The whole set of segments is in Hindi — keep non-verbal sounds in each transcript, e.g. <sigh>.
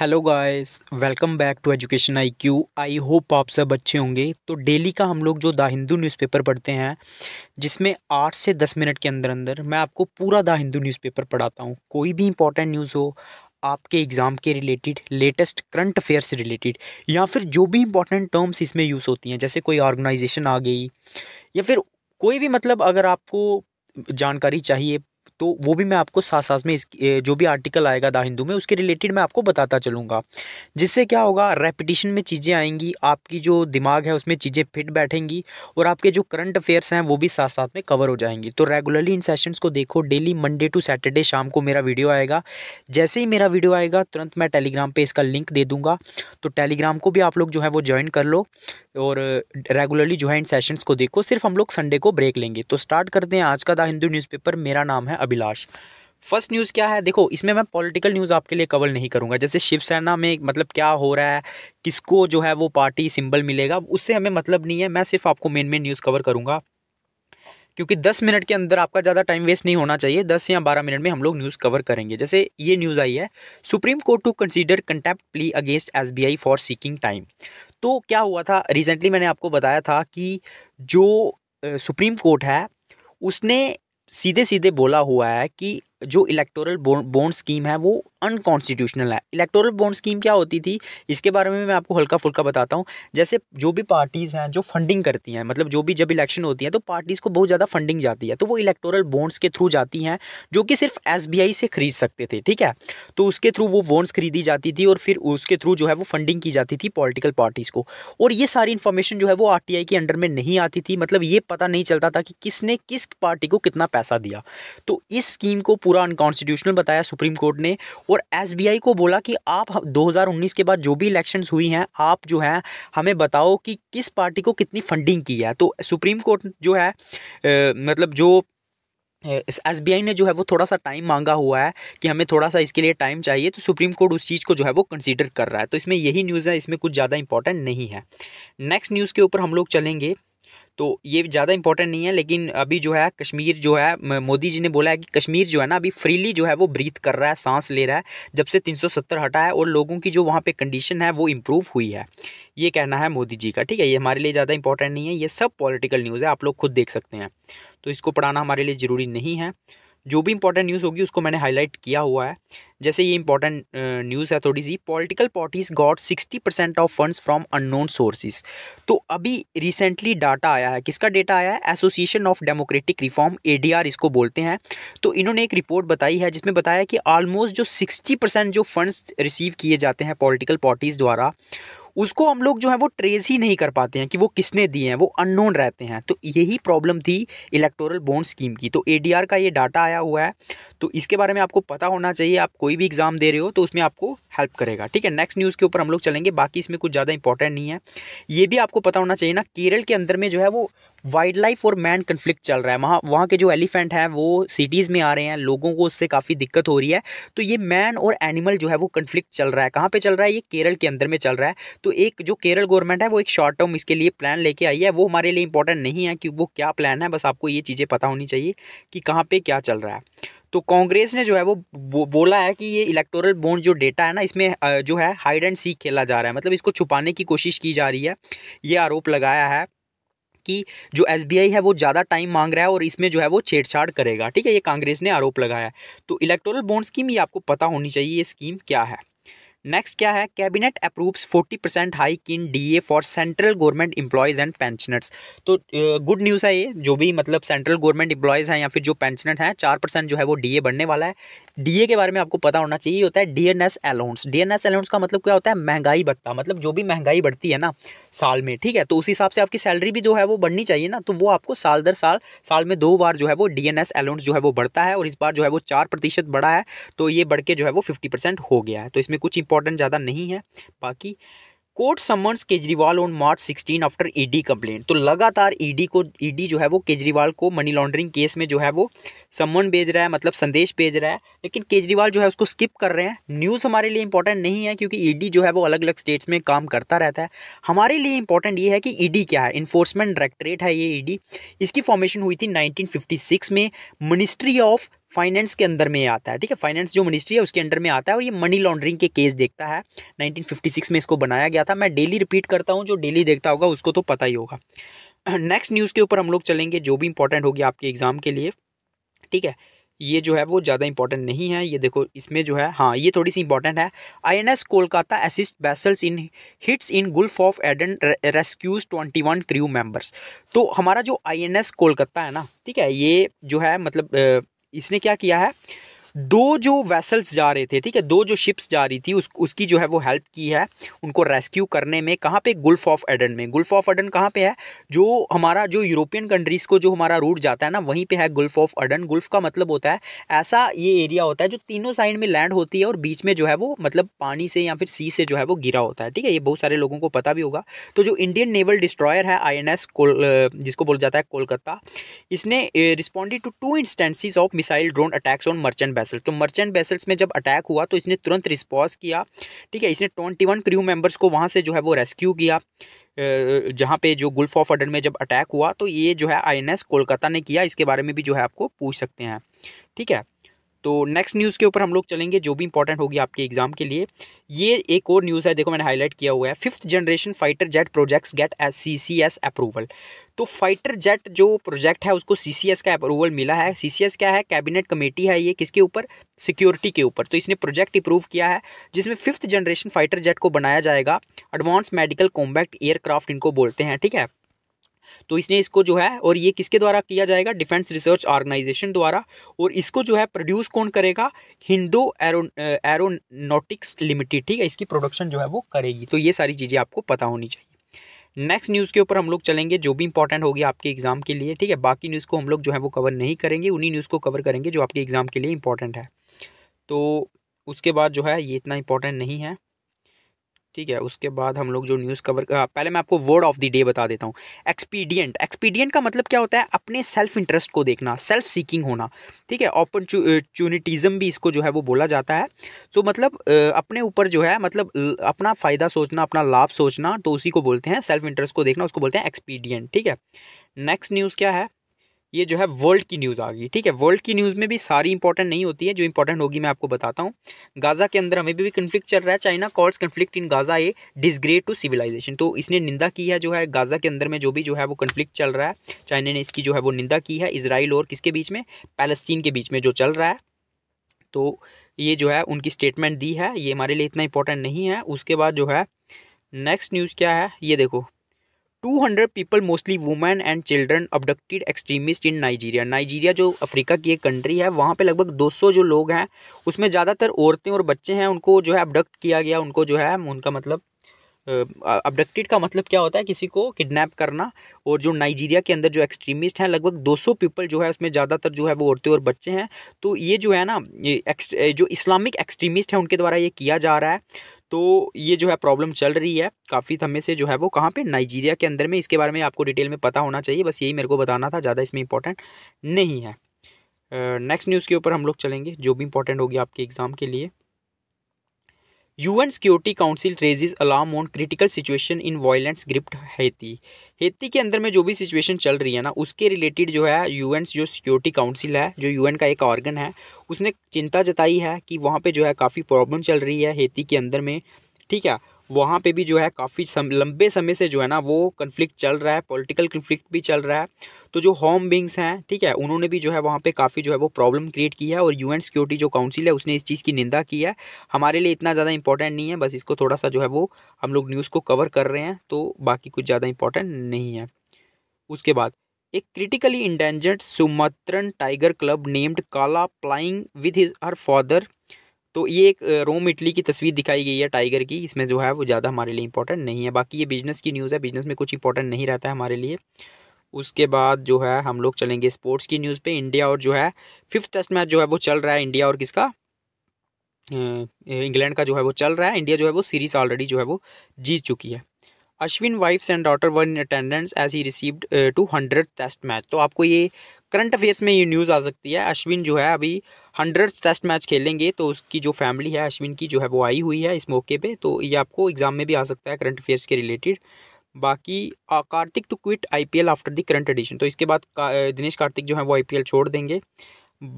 hello guys welcome back to education IQ I hope होप आप सब अच्छे होंगे तो डेली का हम लोग जो द हिंदू न्यूज़पेपर पढ़ते हैं जिसमें आठ से दस मिनट के अंदर अंदर मैं आपको पूरा द हिंदू न्यूज़पेपर पढ़ाता हूँ कोई भी इंपॉर्टेंट न्यूज़ हो आपके एग्ज़ाम के रिलेटेड लेटेस्ट करंट अफेयर से रिलेटेड या फिर जो भी इंपॉर्टेंट टर्म्स इसमें यूज़ होती हैं जैसे कोई ऑर्गेनाइजेशन आ गई या फिर कोई भी मतलब अगर आपको जानकारी चाहिए तो वो भी मैं आपको साथ साथ में इस जो भी आर्टिकल आएगा द हिंदू में उसके रिलेटेड मैं आपको बताता चलूँगा जिससे क्या होगा रेपिटिशन में चीज़ें आएंगी आपकी जो दिमाग है उसमें चीज़ें फिट बैठेंगी और आपके जो करंट अफेयर्स हैं वो भी साथ साथ में कवर हो जाएंगी तो रेगुलरली इन सेशंस को देखो डेली मंडे टू सैटरडे शाम को मेरा वीडियो आएगा जैसे ही मेरा वीडियो आएगा तुरंत मैं टेलीग्राम पर इसका लिंक दे दूँगा तो टेलीग्राम को भी आप लोग जो है वो ज्वाइन कर लो और रेगुलरली जो है इन सेशंस को देखो सिर्फ हम लोग संडे को ब्रेक लेंगे तो स्टार्ट करते हैं आज का द हिंदू न्यूज़पेपर मेरा नाम है अभिलाष फर्स्ट न्यूज़ क्या है देखो इसमें मैं पॉलिटिकल न्यूज़ आपके लिए कवर नहीं करूँगा जैसे शिवसेना में मतलब क्या हो रहा है किसको जो है वो पार्टी सिंबल मिलेगा उससे हमें मतलब नहीं है मैं सिर्फ आपको मेन मेन न्यूज़ कवर करूँगा क्योंकि दस मिनट के अंदर आपका ज़्यादा टाइम वेस्ट नहीं होना चाहिए दस या बारह मिनट में हम लोग न्यूज़ कवर करेंगे जैसे ये न्यूज़ आई है Supreme Court to consider contempt plea against SBI for seeking time तो क्या हुआ था रिसेंटली मैंने आपको बताया था कि जो सुप्रीम कोर्ट है उसने सीधे सीधे बोला हुआ है कि जो इलेक्टोरल बॉन्ड स्कीम है वो अनकॉन्स्टिट्यूशनल है इलेक्टोरल बॉन्ड स्कीम क्या होती थी इसके बारे में मैं आपको हल्का फुल्का बताता हूँ जैसे जो भी पार्टीज़ हैं जो फंडिंग करती हैं मतलब जो भी जब इलेक्शन होती है तो पार्टीज़ को बहुत ज़्यादा फंडिंग जाती है तो वो इलेक्टोरल बॉन्ड्स के थ्रू जाती हैं जो कि सिर्फ एस से खरीद सकते थे ठीक है तो उसके थ्रू वो बॉन्ड्स खरीदी जाती थी और फिर उसके थ्रू जो है वो फंडिंग की जाती थी पॉलिटिकल पार्टीज़ को और ये सारी इन्फॉर्मेशन जो है वो आर के अंडर में नहीं आती थी मतलब ये पता नहीं चलता था कि किसने किस पार्टी को कितना पैसा दिया तो इस स्कीम को पूरा अनकॉन्स्टिट्यूशनल बताया सुप्रीम कोर्ट ने और एस को बोला कि आप 2019 के बाद जो भी इलेक्शंस हुई हैं आप जो है हमें बताओ कि किस पार्टी को कितनी फंडिंग की है तो सुप्रीम कोर्ट जो है ए, मतलब जो एस बी आई ने जो है वो थोड़ा सा टाइम मांगा हुआ है कि हमें थोड़ा सा इसके लिए टाइम चाहिए तो सुप्रीम कोर्ट उस चीज़ को जो है वो कंसीडर कर रहा है तो इसमें यही न्यूज़ है इसमें कुछ ज़्यादा इंपॉर्टेंट नहीं है नेक्स्ट न्यूज़ के ऊपर हम लोग चलेंगे तो ये ज़्यादा इंपॉर्टेंट नहीं है लेकिन अभी जो है कश्मीर जो है मोदी जी ने बोला है कि कश्मीर जो है ना अभी फ्रीली जो है वो ब्रीथ कर रहा है सांस ले रहा है जब से 370 हटा है और लोगों की जो वहाँ पे कंडीशन है वो इम्प्रूव हुई है ये कहना है मोदी जी का ठीक है ये हमारे लिए ज़्यादा इंपॉर्टेंट नहीं है ये सब पॉलिटिकल न्यूज़ है आप लोग खुद देख सकते हैं तो इसको पढ़ाना हमारे लिए ज़रूरी नहीं है जो भी इंपॉर्टेंट न्यूज़ होगी उसको मैंने हाईलाइट किया हुआ है जैसे ये इंपॉर्टेंट न्यूज़ है थोड़ी सी political parties got sixty percent of funds from unknown sources तो अभी रिसेंटली डाटा आया है किसका डाटा आया है एसोसिएशन ऑफ डेमोक्रेटिक रिफॉर्म ए इसको बोलते हैं तो इन्होंने एक रिपोर्ट बताई है जिसमें बताया कि ऑलमोस्ट जो सिक्सटी जो फंड्स रिसीव किए जाते हैं पॉलिटिकल पार्टीज़ द्वारा उसको हम लोग जो है वो ट्रेस ही नहीं कर पाते हैं कि वो किसने दिए हैं वो अननोन रहते हैं तो यही प्रॉब्लम थी इलेक्टोरल बॉन्ड स्कीम की तो ए का ये डाटा आया हुआ है तो इसके बारे में आपको पता होना चाहिए आप कोई भी एग्ज़ाम दे रहे हो तो उसमें आपको हेल्प करेगा ठीक है नेक्स्ट न्यूज़ के ऊपर हम लोग चलेंगे बाकी इसमें कुछ ज़्यादा इंपॉर्टेंट नहीं है ये भी आपको पता होना चाहिए ना केरल के अंदर में जो है वो वाइल्ड लाइफ और मैन कन्फ्लिक्ट चल रहा है वहाँ वहाँ के जो एलिफेंट हैं वो सिटीज़ में आ रहे हैं लोगों को उससे काफ़ी दिक्कत हो रही है तो ये मैन और एनिमल जो है वो कन्फ्लिक्ट चल रहा है कहाँ पे चल रहा है ये केरल के अंदर में चल रहा है तो एक जो केरल गवर्नमेंट है वो एक शॉर्ट टर्म इसके लिए प्लान लेके आई है वो हमारे लिए इंपॉर्टेंट नहीं है कि वो क्या प्लान है बस आपको ये चीज़ें पता होनी चाहिए कि कहाँ पर क्या चल रहा है तो कांग्रेस ने जो है वो बो, बोला है कि ये इलेक्टोरल बॉन्ड जो डेटा है ना इसमें जो है हाइड एंड सीख खेला जा रहा है मतलब इसको छुपाने की कोशिश की जा रही है ये आरोप लगाया है कि जो एस है वो ज़्यादा टाइम मांग रहा है और इसमें जो है वो छेड़छाड़ करेगा ठीक है ये कांग्रेस ने आरोप लगाया है तो इलेक्टोरल बॉन्ड स्कीम ये आपको पता होनी चाहिए ये स्कीम क्या है नेक्स्ट क्या है cabinet approves 40 percent hike in DA for central government employees and pensioners तो गुड न्यूज़ है ये जो भी मतलब सेंट्रल गवर्नमेंट एम्प्लॉयज़ हैं या फिर जो पेंशनर हैं चार परसेंट जो है वो डीए बढ़ने वाला है डीए के बारे में आपको पता होना चाहिए होता है डीएनएस अलाउंस डीएनएस अलाउंस का मतलब क्या होता है महंगाई भत्ता मतलब जो भी महंगाई बढ़ती है ना साल में ठीक है तो उस हिसाब से आपकी सैलरी भी जो है वो बढ़नी चाहिए ना तो वो आपको साल दर साल साल में दो बार जो है वो डीएनएस अलाउंस जो है वो बढ़ता है और इस बार जो है वो चार प्रतिशत बढ़ा है तो ये बढ़ के जो है वो फिफ्टी परसेंट हो गया है तो इसमें कुछ इंपॉर्टेंट ज़्यादा नहीं है बाकी court summons Kejriwal on March 16 after ED complaint तो लगातार ईडी e को ईडी e जो है वो केजरीवाल को मनी लॉन्ड्रिंग केस में जो है वो समन भेज रहा है मतलब संदेश भेज रहा है लेकिन केजरीवाल जो है उसको स्किप कर रहे हैं न्यूज़ हमारे लिए इंपॉर्टेंट नहीं है क्योंकि ईडी e जो है वो अलग अलग स्टेट्स में काम करता रहता है हमारे लिए इंपॉर्टेंट ये है कि ईडी क्या है इन्फोर्समेंट डायरेक्टरेट है ये ईडी इसकी फॉर्मेशन हुई थी नाइनटीन में मिनिस्ट्री ऑफ फाइनेंस के अंदर में आता है ठीक है फाइनेंस जो मिनिस्ट्री है उसके अंडर में आता है और ये मनी लॉन्ड्रिंग के केस देखता है 1956 में इसको बनाया गया था मैं डेली रिपीट करता हूँ जो डेली देखता होगा उसको तो पता ही होगा नेक्स्ट <clears throat> न्यूज़ के ऊपर हम लोग चलेंगे जो भी इंपॉर्टेंट होगी आपके एग्ज़ाम के लिए ठीक है ये जो है वो ज़्यादा इंपॉर्टेंट नहीं है ये देखो इसमें जो है हाँ ये थोड़ी सी इंपॉर्टेंट है I Kolkata assist vessels in hits in Gulf of Aden rescues 21 crew members तो हमारा जो आई कोलकाता है ना ठीक है ये जो है मतलब इसने क्या किया है दो जो वेसल्स जा रहे थे ठीक है दो जो शिप्स जा रही थी उस उसकी जो है वो हेल्प की है उनको रेस्क्यू करने में कहाँ पे गुल्फ ऑफ एडन में गुल्फ ऑफ एडन कहाँ पे है जो हमारा जो यूरोपियन कंट्रीज़ को जो हमारा रूट जाता है ना वहीं पे है गुल्फ ऑफ एडन गुल्फ का मतलब होता है ऐसा ये एरिया होता है जो तीनों साइड में लैंड होती है और बीच में जो है वो मतलब पानी से या फिर सी से जो है वो गिरा होता है ठीक है ये बहुत सारे लोगों को पता भी होगा तो जो इंडियन नेवल डिस्ट्रॉयर है आई जिसको बोला जाता है कोलकाता इसने responded to two instances of missile drone attacks on merchant vessels तो मर्चेंट वेसल्स में जब अटैक हुआ तो इसने तुरंत रिस्पॉन्स किया ठीक है इसने ट्वेंटी वन क्रू मेंबर्स को वहाँ से जो है वो रेस्क्यू किया जहाँ पे जो गुल्फ ऑफ अडन में जब अटैक हुआ तो ये जो है आईएनएस कोलकाता ने किया इसके बारे में भी जो है आपको पूछ सकते हैं ठीक है तो नेक्स्ट न्यूज़ के ऊपर हम लोग चलेंगे जो भी इंपॉर्टेंट होगी आपके एग्जाम के लिए ये एक और न्यूज़ है देखो मैंने हाईलाइट किया हुआ है fifth generation fighter jet projects get S C C S approval तो फाइटर जेट जो प्रोजेक्ट है उसको सीसीएस का अप्रूवल मिला है सीसीएस क्या है कैबिनेट कमेटी है ये किसके ऊपर सिक्योरिटी के ऊपर तो इसने प्रोजेक्ट अप्रूव किया है जिसमें फिफ्थ जनरेशन फाइटर जेट को बनाया जाएगा एडवांस मेडिकल कॉम्बैक्ट एयरक्राफ्ट इनको बोलते हैं ठीक है तो इसने इसको जो है और ये किसके द्वारा किया जाएगा डिफेंस रिसर्च ऑर्गेनाइजेशन द्वारा और इसको जो है प्रोड्यूस कौन करेगा हिंदो एरो एरोनोटिक्स लिमिटेड ठीक है इसकी प्रोडक्शन जो है वो करेगी तो ये सारी चीज़ें आपको पता होनी चाहिए नेक्स्ट न्यूज़ के ऊपर हम लोग चलेंगे जो भी इंपॉर्टेंट होगी आपके एग्जाम के लिए ठीक है बाकी न्यूज़ को हम लोग जो है वो कवर नहीं करेंगे उन्हीं न्यूज़ को कवर करेंगे जो आपके एग्ज़ाम के लिए इंपॉर्टेंट है तो उसके बाद जो है ये इतना इंपॉर्टेंट नहीं है ठीक है उसके बाद हम लोग जो न्यूज़ कवर हाँ, पहले मैं आपको वर्ड ऑफ द डे बता देता हूँ एक्सपीडियंट एक्सपीडियंट का मतलब क्या होता है अपने सेल्फ इंटरेस्ट को देखना सेल्फ सीकिंग होना ठीक है अपॉर्चुनिटिज़म भी इसको जो है वो बोला जाता है तो मतलब अपने ऊपर जो है मतलब अपना फ़ायदा सोचना अपना लाभ सोचना तो उसी को बोलते हैं सेल्फ इंटरेस्ट को देखना उसको बोलते हैं एक्सपीडियंट ठीक है नेक्स्ट न्यूज़ क्या है ये जो है वर्ल्ड की न्यूज़ आ गई ठीक है वर्ल्ड की न्यूज़ में भी सारी इंपॉर्टेंट नहीं होती है जो इंपॉर्टेंट होगी मैं आपको बताता हूँ गाज़ा के अंदर हमें भी कन्फ्लिक्ट चल रहा है China calls conflict in Gaza a disgrace to civilisation तो इसने निंदा की है जो है गाज़ा के अंदर में जो भी जो है वो कन्फ्लिक्ट चल रहा है चाइना ने इसकी जो है वो निंदा की है इसराइल और किसके बीच में पैलस्टीन के बीच में जो चल रहा है तो ये जो है उनकी स्टेटमेंट दी है ये हमारे लिए इतना इंपॉर्टेंट नहीं है उसके बाद जो है नेक्स्ट न्यूज़ क्या है ये देखो 200 people mostly women and children abducted extremist in Nigeria Nigeria जो अफ्रीका की एक कंट्री है वहाँ पे लगभग 200 जो लोग हैं उसमें ज़्यादातर औरतें और बच्चे हैं उनको जो है अबडक्ट किया गया उनको जो है उनका मतलब अबडक्टेड का मतलब क्या होता है किसी को किडनैप करना और जो नाइजीरिया के अंदर जो एक्सट्रीमिस्ट हैं लगभग 200 पीपल जो है उसमें ज़्यादातर जो है वो औरतें और बच्चे हैं तो ये जो है ना ये जो इस्लामिक एक्सट्रीमिस्ट हैं उनके द्वारा ये किया जा रहा है तो ये जो है प्रॉब्लम चल रही है काफ़ी समय से जो है वो कहाँ पे नाइजीरिया के अंदर में इसके बारे में आपको डिटेल में पता होना चाहिए बस यही मेरे को बताना था ज़्यादा इसमें इंपॉर्टेंट नहीं है नेक्स्ट न्यूज़ के ऊपर हम लोग चलेंगे जो भी इंपॉर्टेंट होगी आपके एग्ज़ाम के लिए UN Security Council raises alarm on critical situation in violence gripped Haiti Haiti के अंदर में जो भी सिचुएशन चल रही है ना उसके रिलेटेड जो है यूएन जो सिक्योरिटी काउंसिल है जो यूएन का एक ऑर्गन है उसने चिंता जताई है कि वहाँ पे जो है काफ़ी प्रॉब्लम चल रही है हेती के अंदर में ठीक है वहाँ पे भी जो है काफ़ी सम, लंबे समय से जो है ना वो कन्फ्लिक्ट चल रहा है पॉलिटिकल कन्फ्लिक्ट भी चल रहा है तो जो होम बिंग्स हैं ठीक है उन्होंने भी जो है वहाँ पे काफ़ी जो है वो प्रॉब्लम क्रिएट की है और यूएन सिक्योरिटी जो काउंसिल है उसने इस चीज़ की निंदा की है हमारे लिए इतना ज़्यादा इंपॉर्टेंट नहीं है बस इसको थोड़ा सा जो है वो हम लोग न्यूज़ को कवर कर रहे हैं तो बाकी कुछ ज़्यादा इंपॉर्टेंट नहीं है उसके बाद एक critically endangered Sumatran tiger club named Kala playing with his her father तो ये एक रोम इटली की तस्वीर दिखाई गई है टाइगर की इसमें जो है वो ज़्यादा हमारे लिए इंपॉर्टेंट नहीं है बाकी ये बिजनेस की न्यूज़ है बिजनेस में कुछ इंपॉर्टेंट नहीं रहता है हमारे लिए उसके बाद जो है हम लोग चलेंगे स्पोर्ट्स की न्यूज़ पे इंडिया और जो है फिफ्थ टेस्ट मैच जो है वो चल रहा है इंडिया और किसका इंग्लैंड का जो है वो चल रहा है इंडिया जो है वो सीरीज़ ऑलरेडी जो है वो जीत चुकी है Ashwin wife's and daughter one in attendance as he received two hundred test match तो आपको ये करंट अफेयर्स में ये न्यूज़ आ सकती है अश्विन जो है अभी हंड्रेड टेस्ट मैच खेलेंगे तो उसकी जो फैमिली है अश्विन की जो है वो आई हुई है इस मौके पे तो ये आपको एग्ज़ाम में भी आ सकता है करंट अफेयर्स के रिलेटेड बाकी Karthik to quit IPL after the current edition तो इसके बाद का दिनेश कार्तिक जो है वो आईपीएल छोड़ देंगे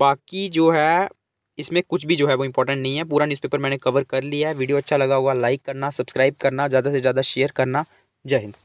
बाकी जो है इसमें कुछ भी जो है वो इंपॉर्टेंट नहीं है पूरा न्यूज़पेपर मैंने कवर कर लिया है वीडियो अच्छा लगा होगा लाइक करना सब्सक्राइब करना ज़्यादा से ज़्यादा शेयर करना जय हिंद